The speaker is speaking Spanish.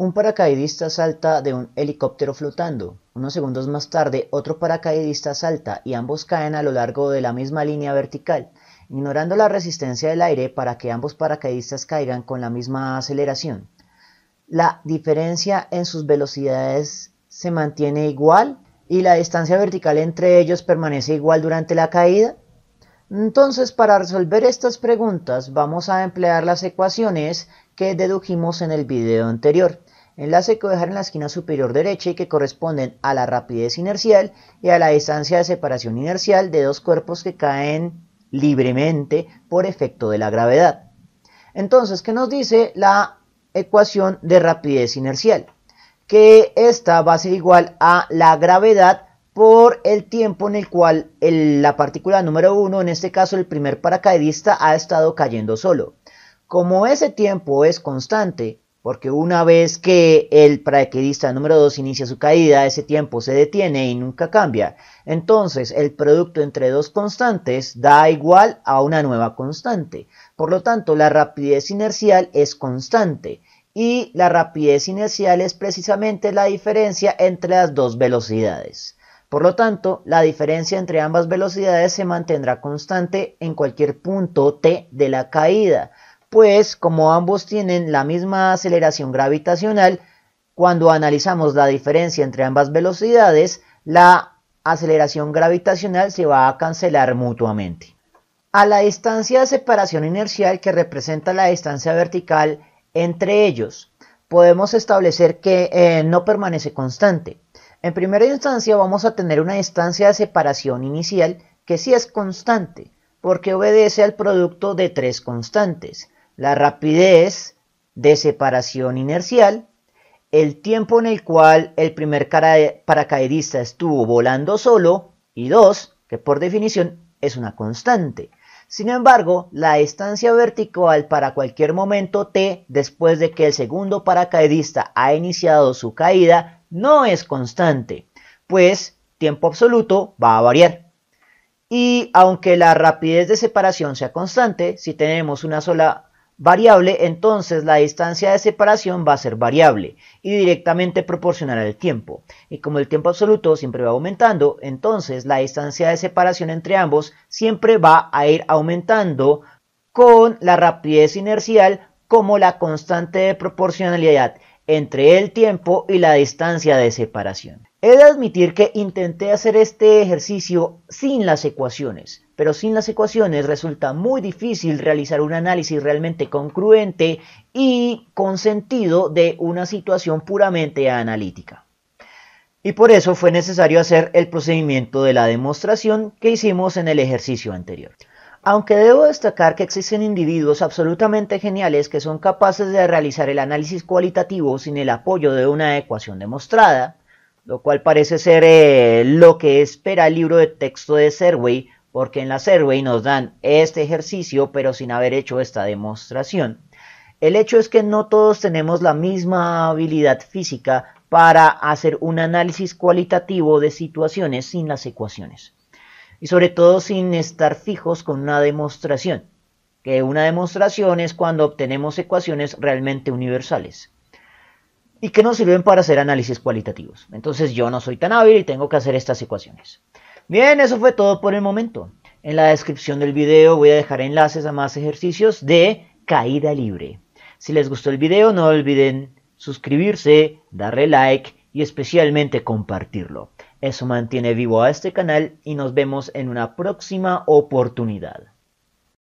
Un paracaidista salta de un helicóptero flotando. Unos segundos más tarde, otro paracaidista salta y ambos caen a lo largo de la misma línea vertical, ignorando la resistencia del aire para que ambos paracaidistas caigan con la misma aceleración. La diferencia en sus velocidades se mantiene igual y la distancia vertical entre ellos permanece igual durante la caída. Entonces, para resolver estas preguntas, vamos a emplear las ecuaciones que dedujimos en el video anterior enlace que voy a dejar en la esquina superior derecha y que corresponden a la rapidez inercial y a la distancia de separación inercial de dos cuerpos que caen libremente por efecto de la gravedad. Entonces, ¿qué nos dice la ecuación de rapidez inercial? Que esta va a ser igual a la gravedad por el tiempo en el cual la partícula número 1, en este caso el primer paracaidista, ha estado cayendo solo. Como ese tiempo es constante porque una vez que el paraquedista número 2 inicia su caída, ese tiempo se detiene y nunca cambia. Entonces, el producto entre dos constantes da igual a una nueva constante. Por lo tanto, la rapidez inercial es constante y la rapidez inercial es precisamente la diferencia entre las dos velocidades. Por lo tanto, la diferencia entre ambas velocidades se mantendrá constante en cualquier punto t de la caída pues como ambos tienen la misma aceleración gravitacional, cuando analizamos la diferencia entre ambas velocidades, la aceleración gravitacional se va a cancelar mutuamente. A la distancia de separación inercial que representa la distancia vertical entre ellos, podemos establecer que eh, no permanece constante. En primera instancia vamos a tener una distancia de separación inicial que sí es constante, porque obedece al producto de tres constantes, la rapidez de separación inercial, el tiempo en el cual el primer paracaidista estuvo volando solo y dos, que por definición es una constante. Sin embargo, la distancia vertical para cualquier momento t después de que el segundo paracaidista ha iniciado su caída no es constante, pues tiempo absoluto va a variar. Y aunque la rapidez de separación sea constante, si tenemos una sola variable, entonces la distancia de separación va a ser variable y directamente proporcional al tiempo. Y como el tiempo absoluto siempre va aumentando, entonces la distancia de separación entre ambos siempre va a ir aumentando con la rapidez inercial como la constante de proporcionalidad entre el tiempo y la distancia de separación. He de admitir que intenté hacer este ejercicio sin las ecuaciones, pero sin las ecuaciones resulta muy difícil realizar un análisis realmente congruente y con sentido de una situación puramente analítica. Y por eso fue necesario hacer el procedimiento de la demostración que hicimos en el ejercicio anterior. Aunque debo destacar que existen individuos absolutamente geniales que son capaces de realizar el análisis cualitativo sin el apoyo de una ecuación demostrada, lo cual parece ser eh, lo que espera el libro de texto de Serway, porque en la Serway nos dan este ejercicio, pero sin haber hecho esta demostración. El hecho es que no todos tenemos la misma habilidad física para hacer un análisis cualitativo de situaciones sin las ecuaciones. Y sobre todo sin estar fijos con una demostración, que una demostración es cuando obtenemos ecuaciones realmente universales y que nos sirven para hacer análisis cualitativos. Entonces yo no soy tan hábil y tengo que hacer estas ecuaciones. Bien, eso fue todo por el momento. En la descripción del video voy a dejar enlaces a más ejercicios de caída libre. Si les gustó el video no olviden suscribirse, darle like y especialmente compartirlo. Eso mantiene vivo a este canal y nos vemos en una próxima oportunidad.